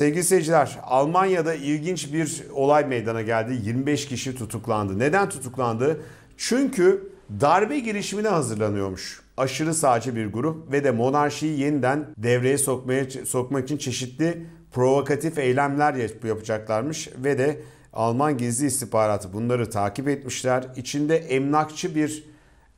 Sevgili seyirciler, Almanya'da ilginç bir olay meydana geldi. 25 kişi tutuklandı. Neden tutuklandı? Çünkü darbe girişimine hazırlanıyormuş. Aşırı sağcı bir grup ve de monarşiyi yeniden devreye sokmaya sokmak için çeşitli provokatif eylemler yapacaklarmış ve de Alman gizli istihbaratı bunları takip etmişler. İçinde emlakçı bir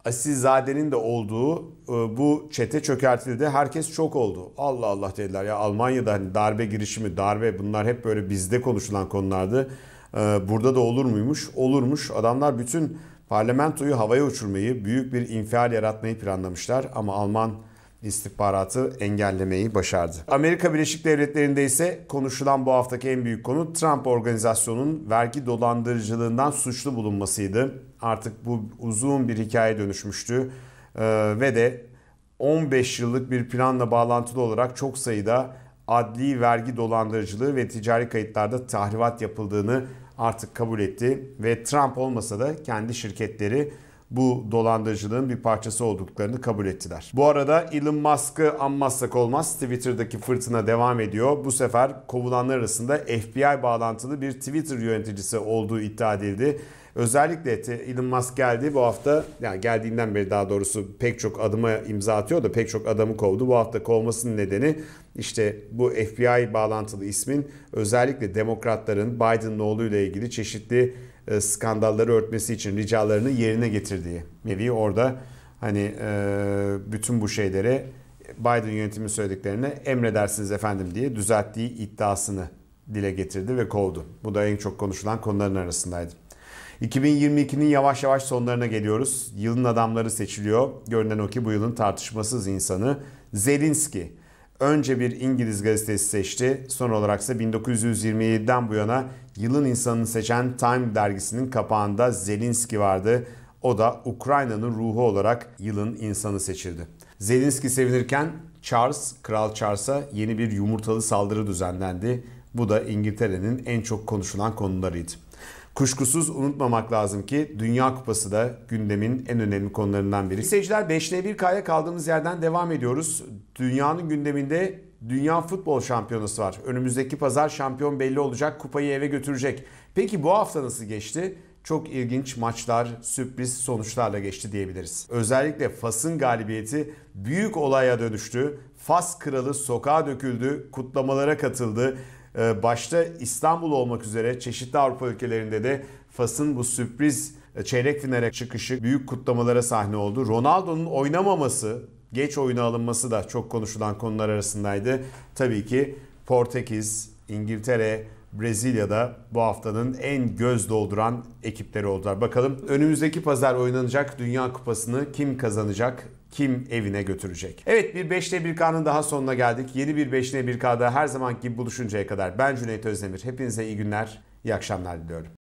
Asilzade'nin de olduğu e, bu çete çökertildi. Herkes çok oldu. Allah Allah dediler ya Almanya'da hani darbe girişimi, darbe bunlar hep böyle bizde konuşulan konulardı. E, burada da olur muymuş? Olurmuş. Adamlar bütün parlamentoyu havaya uçurmayı, büyük bir infial yaratmayı planlamışlar ama Alman istihbaratı engellemeyi başardı. Amerika Birleşik Devletleri'nde ise konuşulan bu haftaki en büyük konu Trump organizasyonunun vergi dolandırıcılığından suçlu bulunmasıydı. Artık bu uzun bir hikaye dönüşmüştü ee, ve de 15 yıllık bir planla bağlantılı olarak çok sayıda adli vergi dolandırıcılığı ve ticari kayıtlarda tahrivat yapıldığını artık kabul etti ve Trump olmasa da kendi şirketleri bu dolandırıcılığın bir parçası olduklarını kabul ettiler. Bu arada Elon Musk'ı anmazsak olmaz Twitter'daki fırtına devam ediyor. Bu sefer kovulanlar arasında FBI bağlantılı bir Twitter yöneticisi olduğu iddia edildi. Özellikle Elon Musk geldi bu hafta yani geldiğinden beri daha doğrusu pek çok adıma imza atıyor da pek çok adamı kovdu. Bu hafta kovmasının nedeni işte bu FBI bağlantılı ismin özellikle demokratların Biden'ın oğluyla ilgili çeşitli e, skandalları örtmesi için ricalarını yerine getirdiği nevi orada hani e, bütün bu şeyleri Biden yönetimi söylediklerine emredersiniz efendim diye düzelttiği iddiasını dile getirdi ve kovdu. Bu da en çok konuşulan konuların arasındaydı. 2022'nin yavaş yavaş sonlarına geliyoruz. Yılın adamları seçiliyor. Görünen o ki bu yılın tartışmasız insanı Zelinski önce bir İngiliz gazetesi seçti. Son olarak ise 1927'den bu yana yılın insanını seçen Time dergisinin kapağında Zelinski vardı. O da Ukrayna'nın ruhu olarak yılın insanı seçildi. Zelinski sevinirken Charles, Kral Charles'a yeni bir yumurtalı saldırı düzenlendi. Bu da İngiltere'nin en çok konuşulan konularıydı. Kuşkusuz unutmamak lazım ki Dünya Kupası da gündemin en önemli konularından biri. Seyirciler 5'te 1K'ya kaldığımız yerden devam ediyoruz. Dünyanın gündeminde Dünya Futbol Şampiyonası var. Önümüzdeki pazar şampiyon belli olacak, kupayı eve götürecek. Peki bu hafta nasıl geçti? Çok ilginç maçlar, sürpriz sonuçlarla geçti diyebiliriz. Özellikle Fas'ın galibiyeti büyük olaya dönüştü. Fas kralı sokağa döküldü, kutlamalara katıldı. Ee, başta İstanbul olmak üzere çeşitli Avrupa ülkelerinde de Fas'ın bu sürpriz e, çeyrek finale çıkışı büyük kutlamalara sahne oldu. Ronaldo'nun oynamaması, geç oyuna alınması da çok konuşulan konular arasındaydı. Tabii ki Portekiz, İngiltere, Brezilya'da bu haftanın en göz dolduran ekipleri oldular. Bakalım önümüzdeki pazar oynanacak Dünya Kupası'nı kim kazanacak? kim evine götürecek? Evet bir 5'te bir kanın daha sonuna geldik. Yeni bir 5'te 1K'da her zamanki gibi buluşuncaya kadar ben Cüneyt Özdemir. Hepinize iyi günler, iyi akşamlar diliyorum.